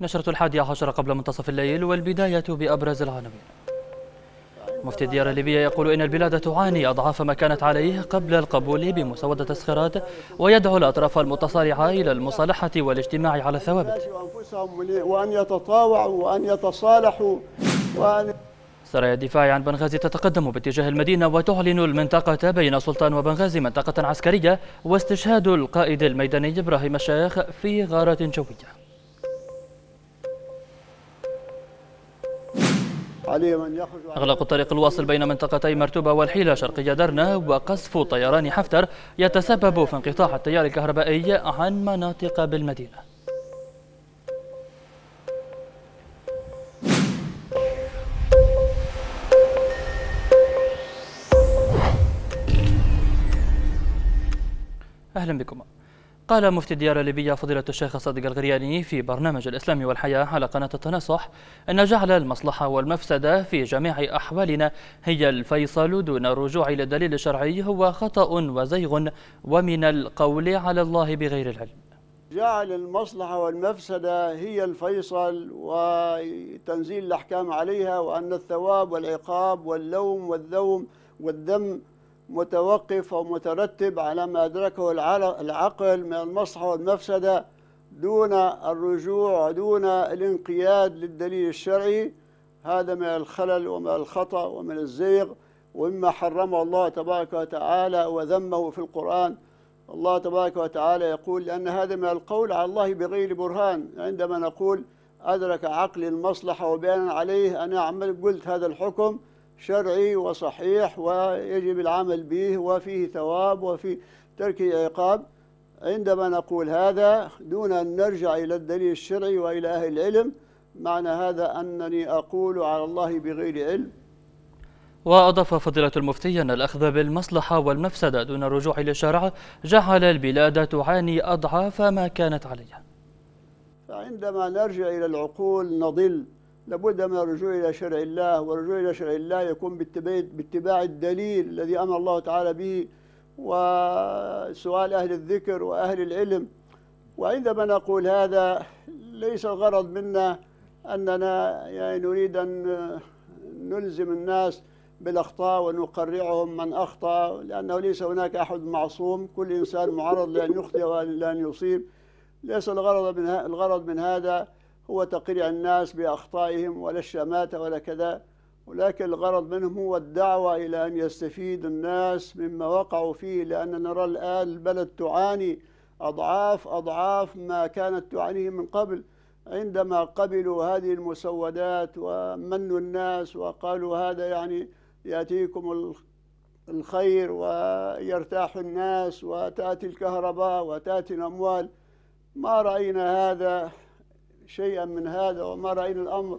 نشرة الحادية عشر قبل منتصف الليل والبداية بأبرز العناوين. مفتي الديار الليبية يقول إن البلاد تعاني أضعاف ما كانت عليه قبل القبول بمسودة السخرات ويدعو الأطراف المتصارعة إلى المصالحة والاجتماع على الثوابت وأن يتطاوعوا وأن يتصالحوا وأن سرايا الدفاع عن بنغازي تتقدم باتجاه المدينة وتعلن المنطقة بين سلطان وبنغازي منطقة عسكرية واستشهاد القائد الميداني إبراهيم الشيخ في غارة جوية أغلق الطريق الواصل بين منطقتي مرتوبة والحيلة شرقية درنا وقصف طيران حفتر يتسبب في انقطاع التيار الكهربائي عن مناطق بالمدينة أهلا بكم قال مفتي الديار الليبية فضيلة الشيخ صادق الغرياني في برنامج الإسلام والحياة على قناة التناصح أن جعل المصلحة والمفسدة في جميع أحوالنا هي الفيصل دون الرجوع إلى الدليل الشرعي هو خطأ وزيغ ومن القول على الله بغير العلم جعل المصلحة والمفسدة هي الفيصل وتنزيل الأحكام عليها وأن الثواب والعقاب واللوم والذوم والذم متوقف أو مترتب على ما أدركه العقل من المصلحة والمفسدة دون الرجوع دون الانقياد للدليل الشرعي هذا من الخلل ومن الخطأ ومن الزيغ ومما حرمه الله تبارك وتعالى وذمه في القرآن الله تبارك وتعالى يقول لأن هذا من القول على الله بغير برهان عندما نقول أدرك عقلي المصلحة وبيان عليه أنا عمل قلت هذا الحكم شرعي وصحيح ويجب العمل به وفيه ثواب وفي ترك عقاب عندما نقول هذا دون أن نرجع إلى الدليل الشرعي وإلى أهل العلم معنى هذا أنني أقول على الله بغير علم وأضاف فضيلة المفتي أن الأخذ بالمصلحة والمفسدة دون الرجوع إلى الشرع جعل البلاد تعاني أضعاف ما كانت عليها فعندما نرجع إلى العقول نضل لابد من الرجوع إلى شرع الله والرجوع إلى شرع الله يكون باتباع الدليل الذي أمر الله تعالى به وسؤال أهل الذكر وأهل العلم وعندما نقول هذا ليس الغرض منا أننا يعني نريد أن نلزم الناس بالأخطاء ونقرعهم من أخطأ لأنه ليس هناك أحد معصوم كل إنسان معرض لأن يخطئ ولأن يصيب ليس الغرض من الغرض من هذا هو تقريع الناس بأخطائهم ولا الشماتة ولا كذا ولكن الغرض منهم هو الدعوة إلى أن يستفيد الناس مما وقعوا فيه لأن نرى الآن البلد تعاني أضعاف أضعاف ما كانت تعانيه من قبل عندما قبلوا هذه المسودات ومنوا الناس وقالوا هذا يعني يأتيكم الخير ويرتاح الناس وتأتي الكهرباء وتأتي الأموال ما رأينا هذا شيئا من هذا وما رأينا الأمر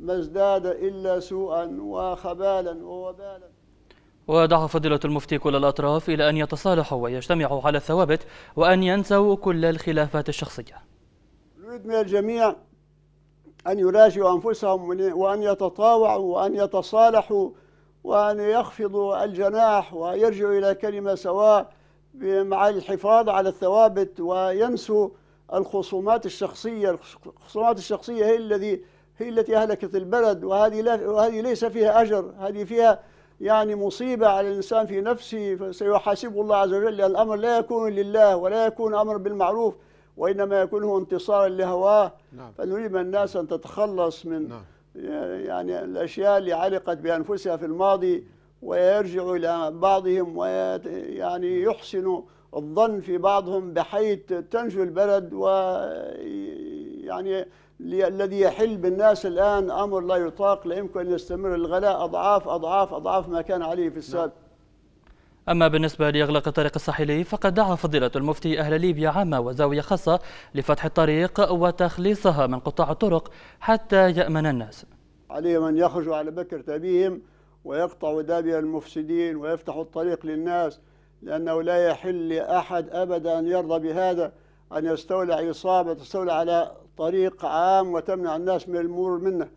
ما ازداد إلا سوءا وخبالا ووبالا ودعا فضيلة المفتي كل الأطراف إلى أن يتصالحوا ويجتمعوا على الثوابت وأن ينسوا كل الخلافات الشخصية نريد من الجميع أن يراجعوا أنفسهم وأن يتطاوعوا وأن يتصالحوا وأن يخفضوا الجناح ويرجعوا إلى كلمة سواء مع الحفاظ على الثوابت وينسوا الخصومات الشخصية الخصومات الشخصية هي الذي هي التي أهلكت البلد وهذه لا وهذه ليس فيها أجر هذه فيها يعني مصيبة على الإنسان في نفسه فسيحاسبه الله عز وجل الأمر لا يكون لله ولا يكون أمر بالمعروف وإنما يكون هو انتصارا لهواه نعم. فنريد الناس أن تتخلص من نعم. يعني الأشياء اللي علقت بأنفسها في الماضي ويرجع إلى بعضهم ويعني يحسن الظن في بعضهم بحيث تنجو البلد ويعني الذي يحل بالناس الآن أمر لا يطاق لا يمكن أن يستمر الغلاء أضعاف أضعاف أضعاف ما كان عليه في السابق نعم. أما بالنسبة لإغلاق الطريق الساحلي فقد دعا فضيلة المفتي أهل ليبيا عامة وزاوية خاصة لفتح الطريق وتخليصها من قطاع الطرق حتى يأمن الناس عليهم أن يخرجوا على بكر تبيهم ويقطعوا دابي المفسدين ويفتحوا الطريق للناس لأنه لا يحل لأحد أبدا أن يرضى بهذا أن يستولى عصابة تستولى على طريق عام وتمنع الناس من المرور منه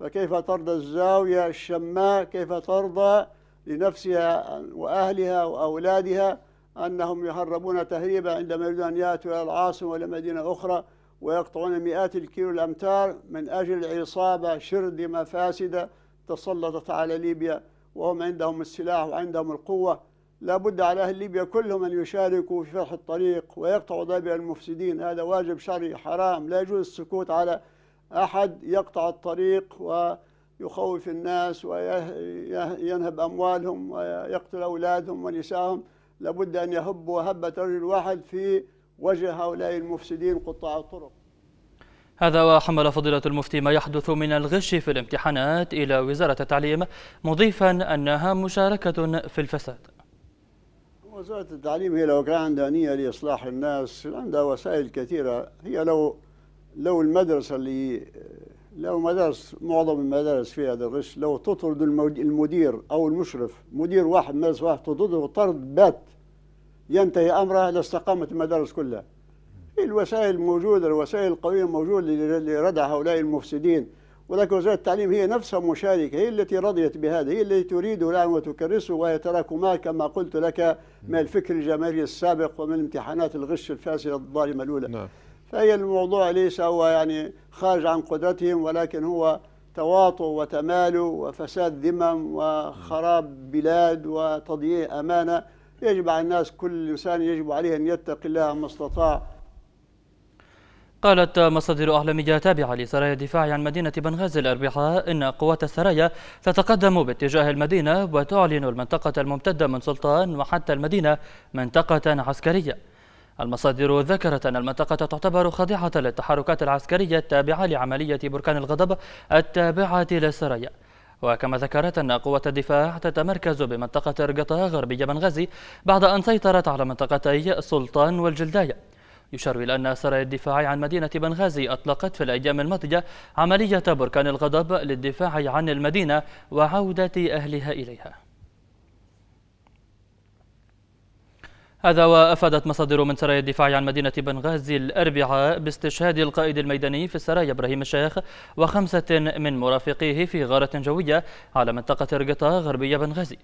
فكيف ترضى الزاوية الشماء كيف ترضى لنفسها وأهلها وأولادها أنهم يهربون تهريبا عندما يريدون أن يأتوا إلى العاصمة ولا مدينة أخرى ويقطعون مئات الكيلو الأمتار من أجل عصابة شرذمة فاسدة تسلطت على ليبيا وهم عندهم السلاح وعندهم القوة لابد على أهل ليبيا كلهم أن يشاركوا في فتح الطريق ويقطعوا دابر المفسدين هذا واجب شرعي حرام لا يجوز السكوت على أحد يقطع الطريق ويخوف الناس وينهب أموالهم ويقتل أولادهم ونساءهم لابد أن يهبوا هبة رجل واحد في وجه هؤلاء المفسدين قطاع الطرق هذا وحمل فضيلة المفتي ما يحدث من الغش في الامتحانات إلى وزارة التعليم مضيفا أنها مشاركة في الفساد وزارة التعليم هي لو كان عندها نية لإصلاح الناس عندها وسائل كثيرة هي لو لو المدرسة اللي لو مدارس معظم المدارس فيها هذا الغش لو تطرد المدير أو المشرف مدير واحد مدرسة واحد تطرده طرد بات ينتهي أمره لاستقامت المدارس كلها الوسائل موجودة الوسائل القوية موجودة لردع هؤلاء المفسدين ولكن وزارة التعليم هي نفسها مشاركة هي التي رضيت بهذا هي التي تريده الآن وتكرسه وهي تراكمات كما قلت لك من نعم. الفكر الجماهيري السابق ومن امتحانات الغش الفاسدة الظالمة الأولى نعم. فهي الموضوع ليس هو يعني خارج عن قدرتهم ولكن هو تواطؤ وتمالؤ وفساد ذمم وخراب نعم. بلاد وتضييع أمانة يجب على الناس كل إنسان يجب عليه أن يتقي الله ما استطاع قالت مصادر أعلامية تابعة لسرايا الدفاع عن مدينة بنغازي الأربعاء إن قوات السرايا تتقدم باتجاه المدينة وتعلن المنطقة الممتدة من سلطان وحتى المدينة منطقة عسكرية المصادر ذكرت أن المنطقة تعتبر خاضعة للتحركات العسكرية التابعة لعملية بركان الغضب التابعة للسرايا وكما ذكرت أن قوة الدفاع تتمركز بمنطقة رقطة غربية بنغازي بعد أن سيطرت على منطقتي سلطان والجلداية يشار إلى أن سرايا الدفاع عن مدينة بنغازي أطلقت في الأيام الماضية عملية بركان الغضب للدفاع عن المدينة وعودة أهلها إليها هذا وافادت مصادر من سرايا الدفاع عن مدينه بنغازي الاربعاء باستشهاد القائد الميداني في السرايا ابراهيم الشيخ وخمسه من مرافقيه في غاره جويه على منطقه رقطه غربيه بنغازي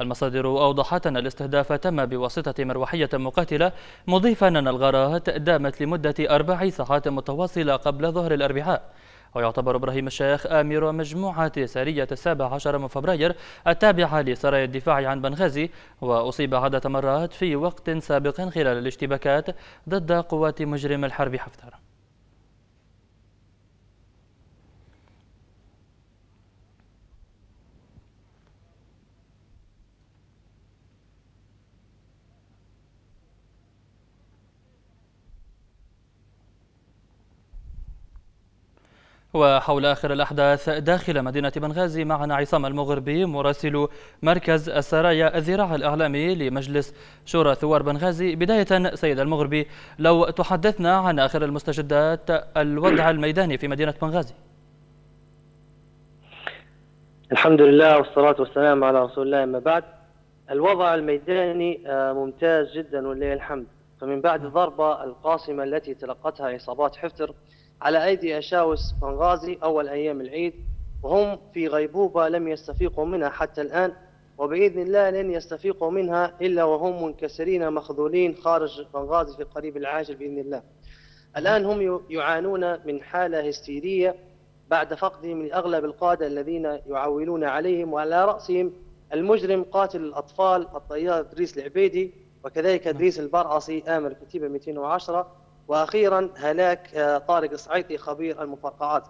المصادر أوضحت أن الاستهداف تم بواسطة مروحية مقاتلة مضيفا أن الغارات دامت لمدة أربع ساعات متواصلة قبل ظهر الأربعاء ويعتبر إبراهيم الشيخ آمر مجموعة سارية السابع عشر من فبراير التابعة لسرايا الدفاع عن بنغازي وأصيب عدة مرات في وقت سابق خلال الاشتباكات ضد قوات مجرم الحرب حفتر وحول آخر الأحداث داخل مدينة بنغازي معنا عصام المغربي مراسل مركز السرايا الذراع الإعلامي لمجلس شورى ثوار بنغازي بداية سيد المغربي لو تحدثنا عن آخر المستجدات الوضع الميداني في مدينة بنغازي الحمد لله والصلاة والسلام على رسول الله أما بعد الوضع الميداني آه، ممتاز جدا ولله الحمد فمن بعد الضربة القاصمة التي تلقتها عصابات حفتر على أيدي أشاوس بنغازي أول أيام العيد وهم في غيبوبة لم يستفيقوا منها حتى الآن وبإذن الله لن يستفيقوا منها إلا وهم منكسرين مخذولين خارج بنغازي في القريب العاجل بإذن الله الآن هم يعانون من حالة هستيرية بعد فقدهم لأغلب القادة الذين يعولون عليهم وعلى رأسهم المجرم قاتل الأطفال الطيار إدريس العبيدي وكذلك إدريس البرعصي آمر كتيبة 210 واخيرا هلاك آه، طارق الصعيطي خبير المفرقعات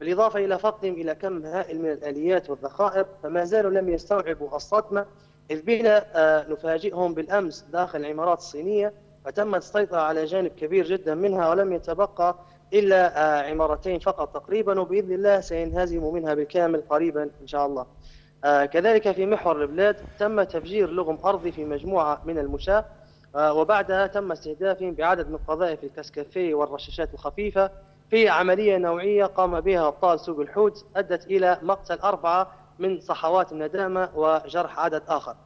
بالاضافه الى فقدهم الى كم هائل من الاليات والذخائر فما زالوا لم يستوعبوا الصدمه اذ بنا آه، نفاجئهم بالامس داخل العمارات الصينيه فتم السيطره على جانب كبير جدا منها ولم يتبقى الا آه، عمارتين فقط تقريبا وباذن الله سينهزموا منها بالكامل قريبا ان شاء الله. كذلك في محور البلاد تم تفجير لغم ارضي في مجموعه من المشاة آه، وبعدها تم استهدافهم بعدد من القذائف الكسكفي والرشاشات الخفيفة في عملية نوعية قام بها أبطال سوق الحوت أدت إلى مقتل أربعة من صحوات الندامة وجرح عدد آخر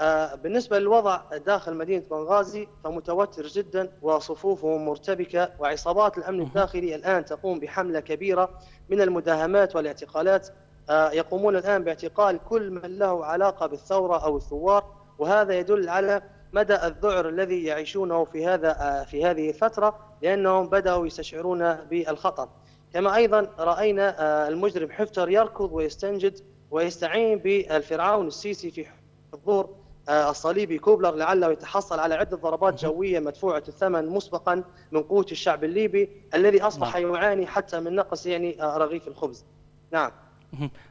آه، بالنسبة للوضع داخل مدينة بنغازي فمتوتر جدا وصفوفهم مرتبكة وعصابات الأمن الداخلي الآن تقوم بحملة كبيرة من المداهمات والاعتقالات آه، يقومون الآن باعتقال كل من له علاقة بالثورة أو الثوار وهذا يدل على مدى الذعر الذي يعيشونه في هذا آه، في هذه الفتره لانهم بداوا يستشعرون بالخطر كما ايضا راينا آه، المجرم حفتر يركض ويستنجد ويستعين بالفرعون السيسي في حضور آه، الصليبي كوبلر لعله يتحصل على عده ضربات جويه مدفوعه الثمن مسبقا من قوه الشعب الليبي الذي اصبح نعم. يعاني حتى من نقص يعني رغيف الخبز. نعم.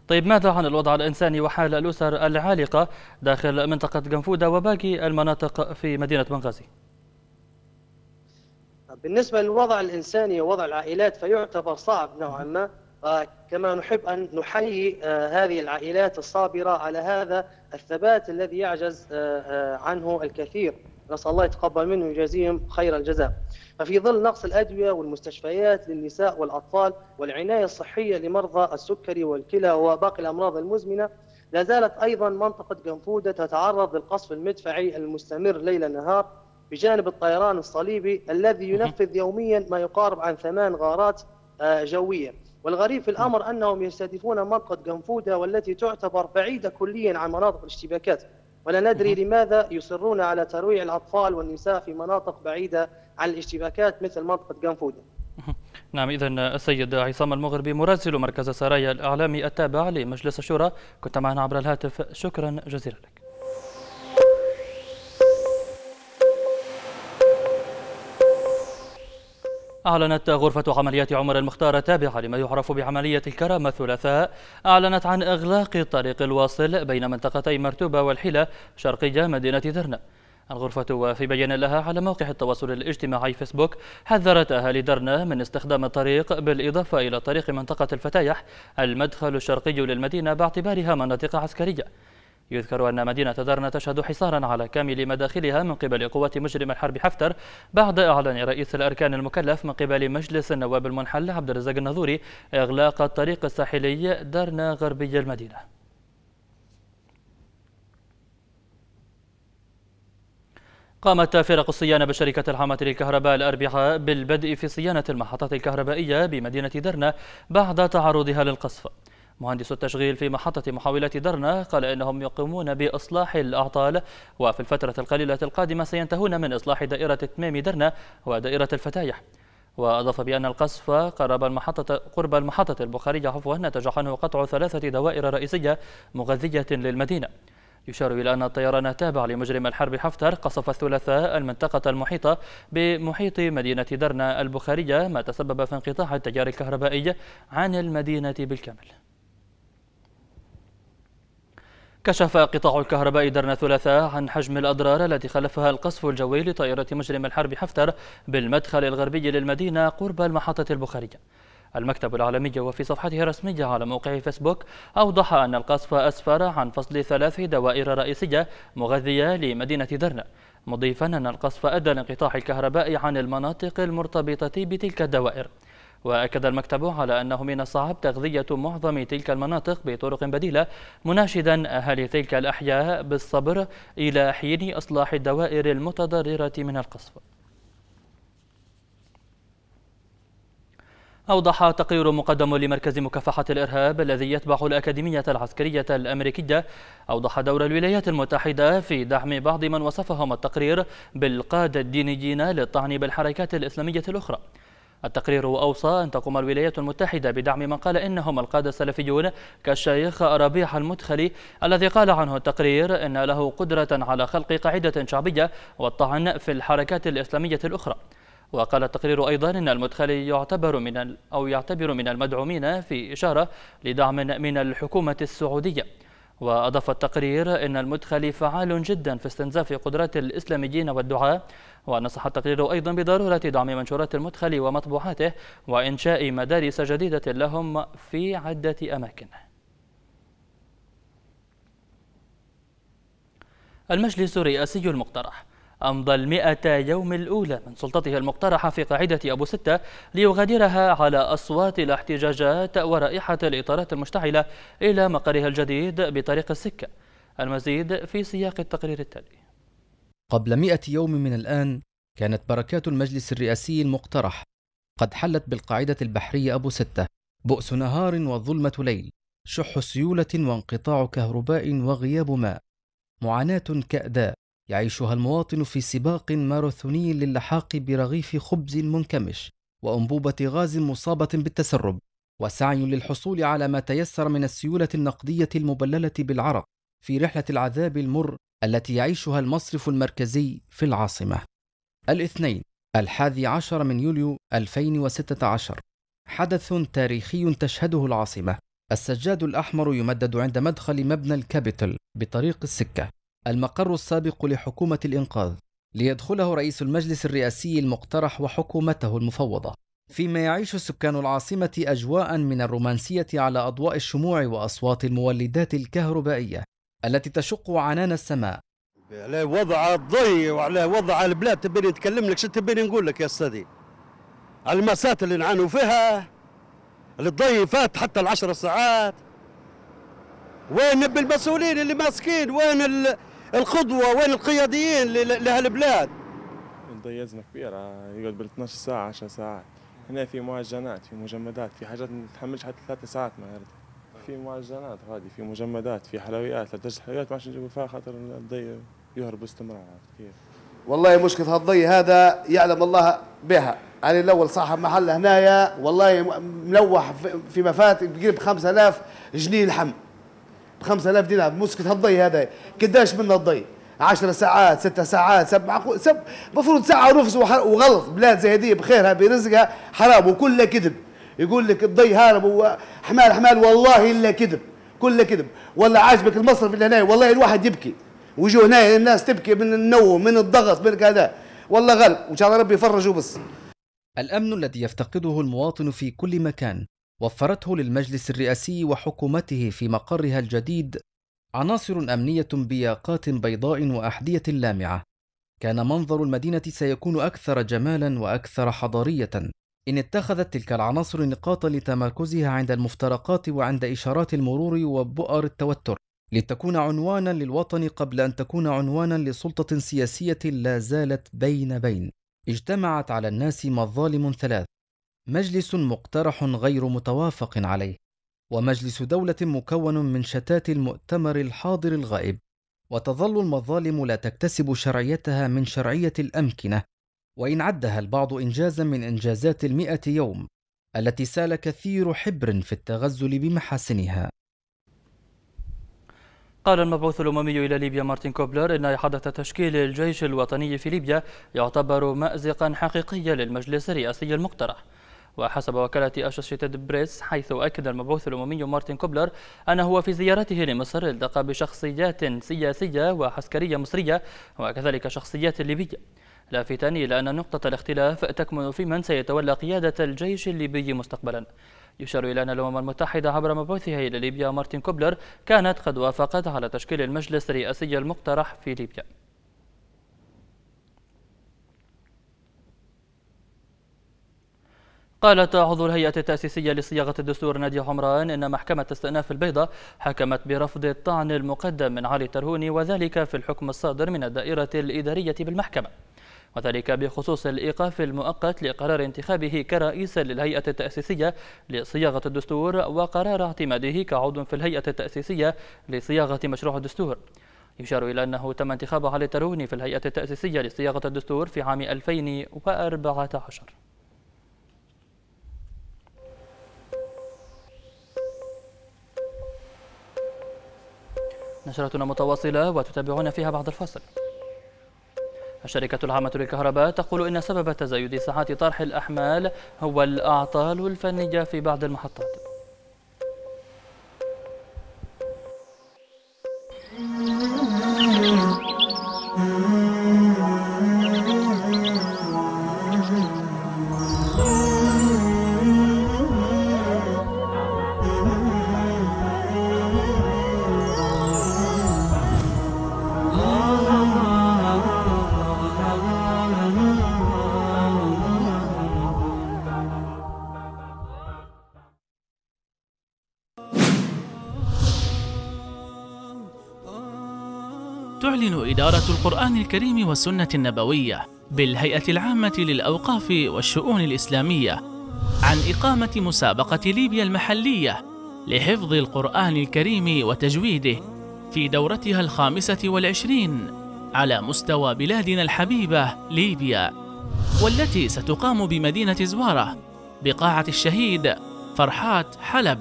طيب ماذا عن الوضع الإنساني وحال الأسر العالقة داخل منطقة جنفودة وباقي المناطق في مدينة بنغازي بالنسبة للوضع الإنساني ووضع العائلات فيعتبر صعب نوعا ما آه، كما نحب أن نحيي آه، هذه العائلات الصابرة على هذا الثبات الذي يعجز آه، عنه الكثير نسال الله يتقبل منه ويجازيهم خير الجزاء ففي ظل نقص الادويه والمستشفيات للنساء والاطفال والعنايه الصحيه لمرضى السكري والكلى وباقي الامراض المزمنه لا زالت ايضا منطقه قنفوده تتعرض للقصف المدفعي المستمر ليل نهار بجانب الطيران الصليبي الذي ينفذ يوميا ما يقارب عن ثمان غارات آه، جويه والغريب في الامر انهم يستهدفون منطقه قنفوده والتي تعتبر بعيده كليا عن مناطق الاشتباكات ولا ندري لماذا يصرون على ترويع الأطفال والنساء في مناطق بعيدة عن الاشتباكات مثل منطقة جنفودن نعم إذا السيد عصام المغربي مراسل مركز سرايا الإعلامي التابع لمجلس الشورى كنت معنا عبر الهاتف شكرا جزيلا لك أعلنت غرفة عمليات عمر المختار التابعة لما يعرف بعملية الكرامة الثلاثاء أعلنت عن إغلاق الطريق الواصل بين منطقتي مرتوبة والحلة شرقية مدينة درنا الغرفة وفي بيان لها على موقع التواصل الاجتماعي فيسبوك حذرت أهالي درنا من استخدام الطريق بالإضافة إلى طريق منطقة الفتايح المدخل الشرقي للمدينة باعتبارها مناطق عسكرية يذكر أن مدينة درنا تشهد حصارا على كامل مداخلها من قبل قوات مجرم الحرب حفتر بعد إعلان رئيس الأركان المكلف من قبل مجلس النواب المنحل عبد الرزاق الناظوري إغلاق الطريق الساحلي درنا غربي المدينة قامت فرق الصيانة بشركة الحامة للكهرباء الأربعاء بالبدء في صيانة المحطات الكهربائية بمدينة درنا بعد تعرضها للقصف مهندس التشغيل في محطة محاولة درنا قال إنهم يقومون بإصلاح الأعطال وفي الفترة القليلة القادمة سينتهون من إصلاح دائرة تمام درنا ودائرة الفتايح وأضاف بأن القصف قرب المحطة قرب المحطة البخارية عفوا نتج عنه قطع ثلاثة دوائر رئيسية مغذية للمدينة يشار إلى أن الطيران التابع لمجرم الحرب حفتر قصف الثلاثاء المنطقة المحيطة بمحيط مدينة درنا البخارية ما تسبب في انقطاع التيار الكهربائي عن المدينة بالكامل كشف قطاع الكهرباء درنا ثلاثاء عن حجم الأضرار التي خلفها القصف الجوي لطائرة مجرم الحرب حفتر بالمدخل الغربي للمدينة قرب المحطة البخارية المكتب العالمي وفي صفحته الرسمية على موقع فيسبوك أوضح أن القصف أسفر عن فصل ثلاث دوائر رئيسية مغذية لمدينة درنا مضيفا أن القصف أدى لانقطاع الكهرباء عن المناطق المرتبطة بتلك الدوائر وأكد المكتب على أنه من الصعب تغذية معظم تلك المناطق بطرق بديلة مناشدا أهالي تلك الأحياء بالصبر إلى حين إصلاح الدوائر المتضررة من القصف أوضح تقرير مقدم لمركز مكافحة الإرهاب الذي يتبع الأكاديمية العسكرية الأمريكية أوضح دور الولايات المتحدة في دعم بعض من وصفهم التقرير بالقادة الدينيين للطعن بالحركات الإسلامية الأخرى التقرير أوصى أن تقوم الولايات المتحدة بدعم من قال إنهم القادة السلفيون كالشيخ ربيح المدخلي الذي قال عنه التقرير إن له قدرة على خلق قاعدة شعبية والطعن في الحركات الإسلامية الأخرى وقال التقرير أيضا أن المدخلي يعتبر من أو يعتبر من المدعومين في إشارة لدعم من الحكومة السعودية وأضاف التقرير أن المدخلي فعال جدا في استنزاف قدرات الإسلاميين والدعاء ونصح التقرير أيضا بضرورة دعم منشورات المدخل ومطبوعاته وإنشاء مدارس جديدة لهم في عدة أماكن المجلس الرئاسي المقترح أمضى المئة يوم الأولى من سلطته المقترحة في قاعدة أبو ستة ليغادرها على أصوات الاحتجاجات ورائحة الإطارات المشتعلة إلى مقرها الجديد بطريق السكة المزيد في سياق التقرير التالي قبل مئة يوم من الآن كانت بركات المجلس الرئاسي المقترح قد حلت بالقاعدة البحرية أبو ستة بؤس نهار وظلمة ليل شح سيولة وانقطاع كهرباء وغياب ماء معاناة كأداء يعيشها المواطن في سباق ماراثوني للحاق برغيف خبز منكمش وأنبوبة غاز مصابة بالتسرب وسعي للحصول على ما تيسر من السيولة النقدية المبللة بالعرق في رحلة العذاب المر التي يعيشها المصرف المركزي في العاصمة الاثنين الحادي عشر من يوليو 2016 حدث تاريخي تشهده العاصمة السجاد الأحمر يمدد عند مدخل مبنى الكابيتل بطريق السكة المقر السابق لحكومة الإنقاذ ليدخله رئيس المجلس الرئاسي المقترح وحكومته المفوضة فيما يعيش سكان العاصمة أجواء من الرومانسية على أضواء الشموع وأصوات المولدات الكهربائية التي تشق عنان السماء على وضع الضي وعلى وضع البلاد تبيني نتكلم لك شو تبيني نقول لك يا استاذي على المسات اللي نعانوا فيها الضي فات حتى العشر ساعات وين نبي المسؤولين اللي ماسكين وين القدوه وين القياديين لهالبلاد الضي ازمه كبيره يقعد بال 12 ساعه 10 ساعات هنا في معجنات في مجمدات في حاجات ما تتحملش حتى ثلاث ساعات ما يرد في معجنات غادي في مجمدات في حلويات لدرجه الحلويات ما عادش نجيبوا فيها خاطر الضي يهرب باستمرار عرفت كيف والله مشكله هالضي هذا يعلم الله بها علي الاول صاحب محل هنايا والله ملوح في مفات بقريب 5000 جنيه لحم ب 5000 دينار مشكلة الضي هذا قداش منه الضي 10 ساعات 6 ساعات 7 سب المفروض ساعه ونص وغلط بلاد زي هذه بخيرها برزقها حرام وكلها كذب يقول لك الضي هارب وحمال حمال والله الا كذب كله كذب ولا عاجبك المصرف اللي هنا والله الواحد يبكي ويجوا هنا الناس تبكي من النوم من الضغط من كذا والله غلب وان شاء الله ربي يفرجوا بس الامن الذي يفتقده المواطن في كل مكان وفرته للمجلس الرئاسي وحكومته في مقرها الجديد عناصر امنيه بياقات بيضاء واحذيه لامعه كان منظر المدينه سيكون اكثر جمالا واكثر حضاريه إن اتخذت تلك العناصر نقاط لتمركزها عند المفترقات وعند إشارات المرور وبؤر التوتر لتكون عنوانا للوطن قبل أن تكون عنوانا لسلطة سياسية لا زالت بين بين اجتمعت على الناس مظالم ثلاث مجلس مقترح غير متوافق عليه ومجلس دولة مكون من شتات المؤتمر الحاضر الغائب وتظل المظالم لا تكتسب شرعيتها من شرعية الأمكنة وإن عدها البعض إنجازا من إنجازات المئة يوم التي سال كثير حبر في التغزل بمحاسنها قال المبعوث الأممي إلى ليبيا مارتن كوبلر إن إحادة تشكيل الجيش الوطني في ليبيا يعتبر مأزقا حقيقيا للمجلس الرئاسي المقترح وحسب وكالة أسوشيتد بريس حيث أكد المبعوث الأممي مارتن كوبلر أنه في زيارته لمصر التقى بشخصيات سياسية وعسكرية مصرية وكذلك شخصيات ليبية لافتا إلى أن نقطة الاختلاف تكمن في من سيتولى قيادة الجيش الليبي مستقبلا يشار إلى أن الأمم المتحدة عبر مبعوثها إلى ليبيا مارتن كوبلر كانت قد وافقت على تشكيل المجلس الرئاسي المقترح في ليبيا قالت عضو الهيئة التأسيسية لصياغة الدستور نادية عمران إن محكمة استئناف البيضة حكمت برفض الطعن المقدم من علي ترهوني وذلك في الحكم الصادر من الدائرة الإدارية بالمحكمة وذلك بخصوص الإيقاف المؤقت لقرار انتخابه كرئيس للهيئة التأسيسية لصياغة الدستور وقرار اعتماده كعضو في الهيئة التأسيسية لصياغة مشروع الدستور يشار إلى أنه تم انتخاب علي تروني في الهيئة التأسيسية لصياغة الدستور في عام 2014 نشرتنا متواصلة وتتابعون فيها بعد الفاصل الشركة العامة للكهرباء تقول إن سبب تزايد ساعات طرح الأحمال هو الأعطال الفنية في بعض المحطات القرآن الكريم والسنة النبوية بالهيئة العامة للأوقاف والشؤون الإسلامية عن إقامة مسابقة ليبيا المحلية لحفظ القرآن الكريم وتجويده في دورتها الخامسة والعشرين على مستوى بلادنا الحبيبة ليبيا والتي ستقام بمدينة زوارة بقاعة الشهيد فرحات حلب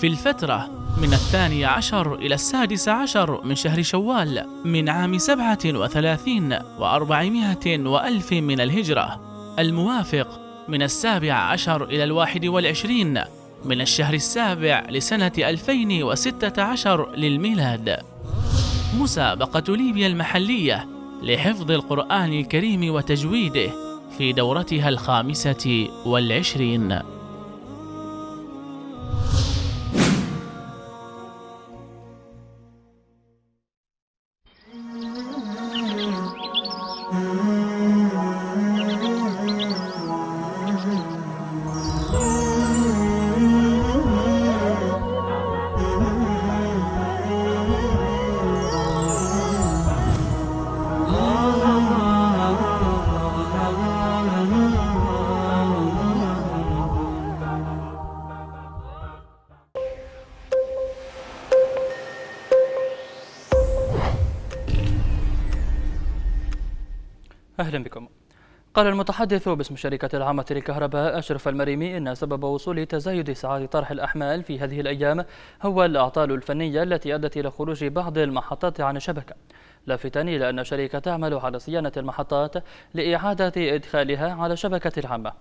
في الفترة من الثاني عشر إلى السادس عشر من شهر شوال من عام سبعة وثلاثين وأربعمائة وألف من الهجرة الموافق من السابع عشر إلى الواحد والعشرين من الشهر السابع لسنة 2016 للميلاد مسابقة ليبيا المحلية لحفظ القرآن الكريم وتجويده في دورتها الخامسة والعشرين أهلا بكم قال المتحدث باسم شركة العامة للكهرباء أشرف المريمي إن سبب وصول تزايد سعر طرح الأحمال في هذه الأيام هو الأعطال الفنية التي أدت إلى خروج بعض المحطات عن الشبكة لافتا إلى أن الشركة تعمل على صيانة المحطات لإعادة إدخالها على الشبكة العامة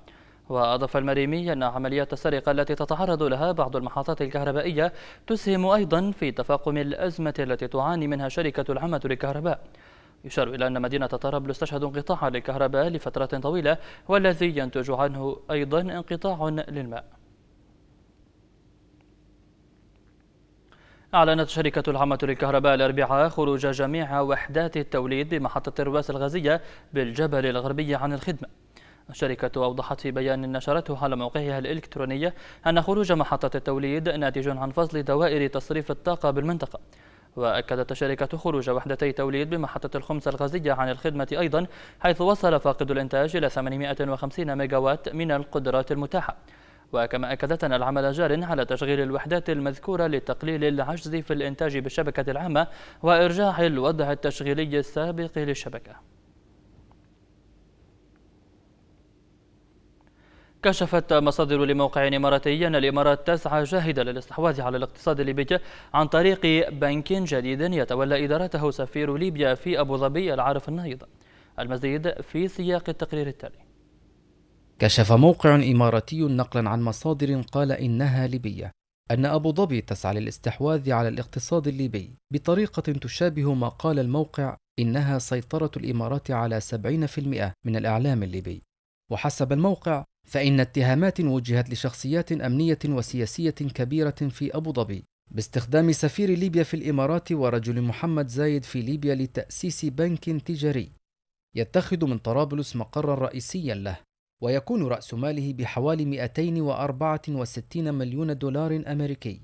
وأضاف المريمي أن عمليات السرقة التي تتعرض لها بعض المحطات الكهربائية تسهم أيضا في تفاقم الأزمة التي تعاني منها شركة العامة للكهرباء يشار إلى أن مدينة طرابلس تشهد انقطاعا للكهرباء لفترة طويلة والذي ينتج عنه أيضا انقطاع للماء أعلنت الشركة العامة للكهرباء الأربعاء خروج جميع وحدات التوليد بمحطة الرواس الغازية بالجبل الغربي عن الخدمة الشركة أوضحت في بيان نشرته على موقعها الإلكتروني أن خروج محطة التوليد ناتج عن فصل دوائر تصريف الطاقة بالمنطقة وأكدت الشركة خروج وحدتي توليد بمحطة الخمس الغازية عن الخدمة أيضا حيث وصل فاقد الإنتاج إلى 850 ميجاوات من القدرات المتاحة وكما أكدت أن العمل جار على تشغيل الوحدات المذكورة لتقليل العجز في الإنتاج بالشبكة العامة وإرجاع الوضع التشغيلي السابق للشبكة كشفت مصادر لموقع إماراتي أن الإمارات تسعى جاهدة للاستحواذ على الاقتصاد الليبي عن طريق بنك جديد يتولى إدارته سفير ليبيا في أبو ظبي العارف النهيض. المزيد في سياق التقرير التالي كشف موقع إماراتي نقلا عن مصادر قال إنها ليبية أن أبو ظبي تسعى للاستحواذ على الاقتصاد الليبي بطريقة تشابه ما قال الموقع إنها سيطرة الإمارات على 70% من الإعلام الليبي وحسب الموقع فإن اتهامات وجهت لشخصيات أمنية وسياسية كبيرة في أبو ظبي باستخدام سفير ليبيا في الإمارات ورجل محمد زايد في ليبيا لتأسيس بنك تجاري يتخذ من طرابلس مقرا رئيسيا له ويكون رأس ماله بحوالي 264 مليون دولار أمريكي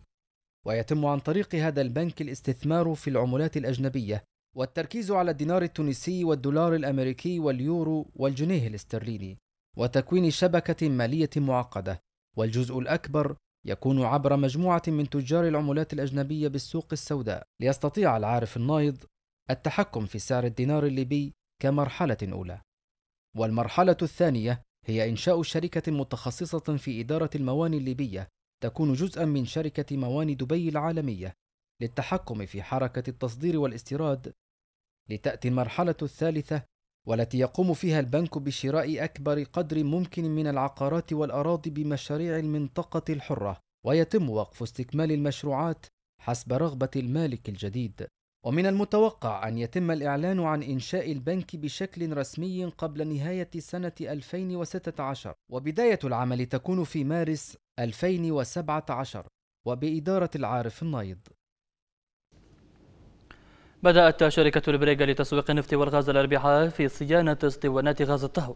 ويتم عن طريق هذا البنك الاستثمار في العملات الأجنبية والتركيز على الدينار التونسي والدولار الأمريكي واليورو والجنيه الاسترليني وتكوين شبكة مالية معقدة والجزء الأكبر يكون عبر مجموعة من تجار العملات الأجنبية بالسوق السوداء ليستطيع العارف النايض التحكم في سعر الدينار الليبي كمرحلة أولى والمرحلة الثانية هي إنشاء شركة متخصصة في إدارة المواني الليبية تكون جزءا من شركة مواني دبي العالمية للتحكم في حركة التصدير والاستيراد لتأتي المرحلة الثالثة والتي يقوم فيها البنك بشراء أكبر قدر ممكن من العقارات والأراضي بمشاريع المنطقة الحرة ويتم وقف استكمال المشروعات حسب رغبة المالك الجديد ومن المتوقع أن يتم الإعلان عن إنشاء البنك بشكل رسمي قبل نهاية سنة 2016 وبداية العمل تكون في مارس 2017 وبإدارة العارف النايض بدأت شركة البريغا لتسويق النفط والغاز الأربحاء في صيانة اسطوانات غاز الطهو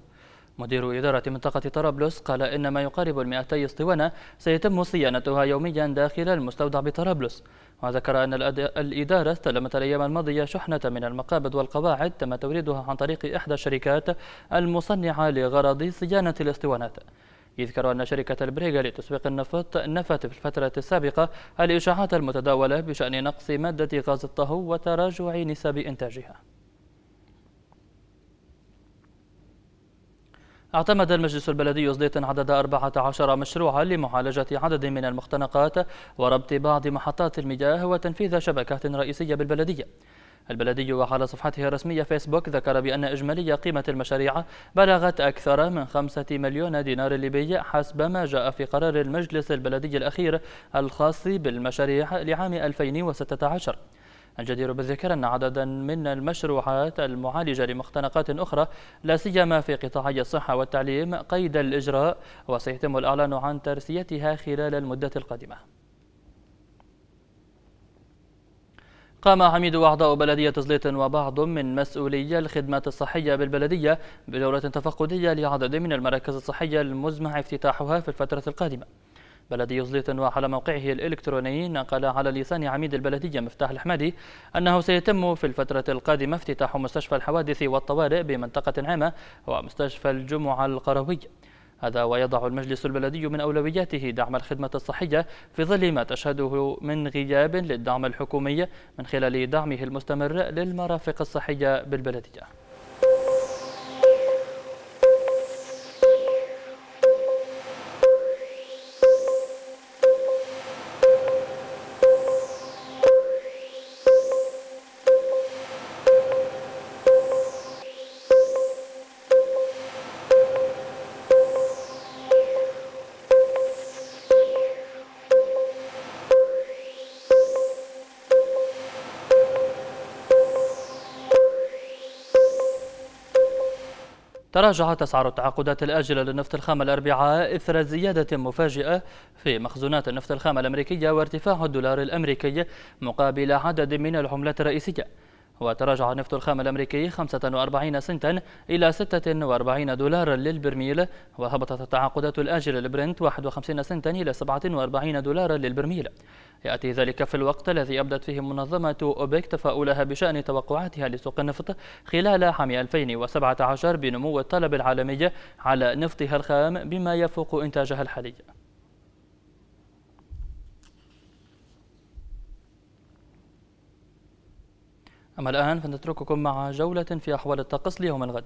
مدير إدارة منطقة طرابلس قال إن ما يقارب المئتي اسطوانة سيتم صيانتها يوميا داخل المستودع بطرابلس وذكر أن الإدارة استلمت الأيام الماضية شحنة من المقابض والقواعد تم توريدها عن طريق إحدى الشركات المصنعة لغرض صيانة الاسطوانات يذكر أن شركة البريغا لتسويق النفط نفت في الفترة السابقة الإشاعات المتداولة بشأن نقص مادة غاز الطهو وتراجع نسب إنتاجها اعتمد المجلس البلدي زليت عدد 14 مشروعا لمعالجة عدد من المختنقات وربط بعض محطات المياه وتنفيذ شبكات رئيسية بالبلدية البلدي وعلى صفحته الرسمية فيسبوك ذكر بأن إجمالية قيمة المشاريع بلغت أكثر من خمسة مليون دينار ليبي حسب ما جاء في قرار المجلس البلدي الأخير الخاص بالمشاريع لعام 2016 الجدير بالذكر أن عددا من المشروعات المعالجة لمختنقات أخرى لا سيما في قطاعي الصحة والتعليم قيد الإجراء وسيتم الإعلان عن ترسيتها خلال المدة القادمة قام عميد أعضاء بلدية زليط وبعض من مسؤولي الخدمات الصحية بالبلدية بدورة تفقدية لعدد من المراكز الصحية المزمع افتتاحها في الفترة القادمة بلدي زليط وعلى موقعه الإلكتروني نقل على لسان عميد البلدية مفتاح الحمادي أنه سيتم في الفترة القادمة افتتاح مستشفى الحوادث والطوارئ بمنطقة عامة ومستشفى الجمعة القروية هذا ويضع المجلس البلدي من أولوياته دعم الخدمة الصحية في ظل ما تشهده من غياب للدعم الحكومي من خلال دعمه المستمر للمرافق الصحية بالبلدية تراجعت أسعار التعاقدات الآجلة للنفط الخام الأربعاء إثر زيادة مفاجئة في مخزونات النفط الخام الأمريكية وارتفاع الدولار الأمريكي مقابل عدد من العملات الرئيسية وتراجع نفط الخام الأمريكي 45 سنتا إلى 46 دولارا للبرميل وهبطت التعاقدات الآجلة لبرنت 51 سنتا إلى 47 دولارا للبرميل يأتي ذلك في الوقت الذي أبدت فيه منظمة أوبك تفاؤلها بشأن توقعاتها لسوق النفط خلال عام 2017 بنمو الطلب العالمي على نفطها الخام بما يفوق إنتاجها الحالي أما الآن فنترككم مع جولة في أحوال الطقس ليوم الغد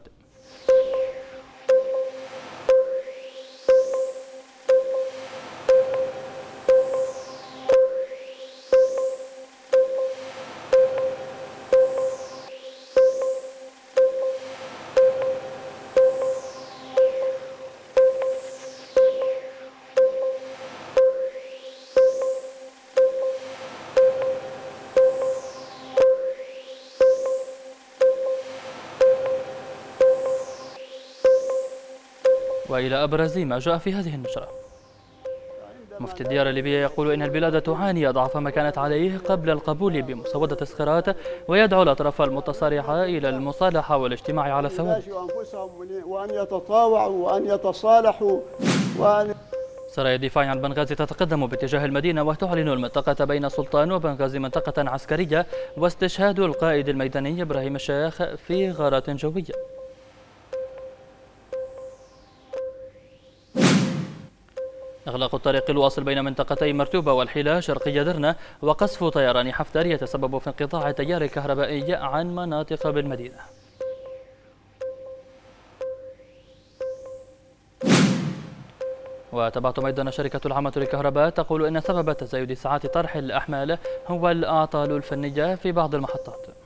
إلى أبرز ما جاء في هذه النشرة مفتي الديار الليبية يقول إن البلاد تعاني أضعف ما كانت عليه قبل القبول بمسودة الصخرات ويدعو الأطراف المتصارعة إلى المصالحة والاجتماع على الثواب وأن يتطاوعوا وأن يتصالحوا وأن سرايا الدفاع عن بنغازي تتقدم باتجاه المدينة وتعلن المنطقة بين سلطان وبنغازي منطقة عسكرية واستشهاد القائد الميداني إبراهيم الشيخ في غارات جوية إغلاق الطريق الواصل بين منطقتي مرتوبة والحيلة شرقي درنة وقصف طيران حفتر يتسبب في انقطاع التيار الكهربائي عن مناطق بالمدينة وتبعتم أيضا الشركة العامة للكهرباء تقول أن سبب تزايد ساعات طرح الأحمال هو الأعطال الفنية في بعض المحطات